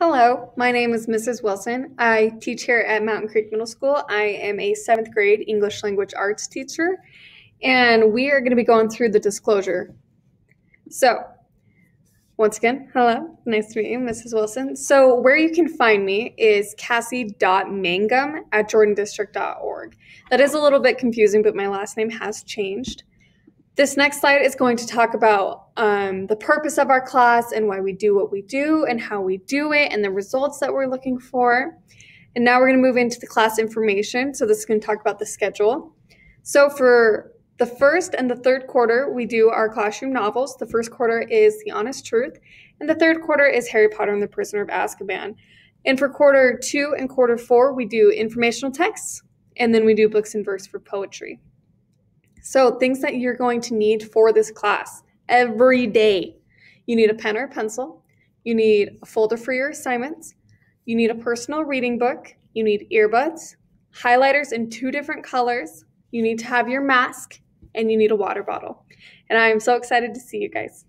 Hello, my name is Mrs. Wilson. I teach here at Mountain Creek Middle School. I am a seventh grade English language arts teacher, and we are going to be going through the disclosure. So, once again, hello, nice to meet you, Mrs. Wilson. So, where you can find me is cassie.mangum at jordandistrict.org. That is a little bit confusing, but my last name has changed. This next slide is going to talk about um, the purpose of our class and why we do what we do and how we do it and the results that we're looking for. And now we're going to move into the class information. So this is going to talk about the schedule. So for the first and the third quarter, we do our classroom novels. The first quarter is The Honest Truth, and the third quarter is Harry Potter and the Prisoner of Azkaban. And for quarter two and quarter four, we do informational texts, and then we do books and verse for poetry. So, things that you're going to need for this class every day you need a pen or a pencil, you need a folder for your assignments, you need a personal reading book, you need earbuds, highlighters in two different colors, you need to have your mask, and you need a water bottle. And I am so excited to see you guys.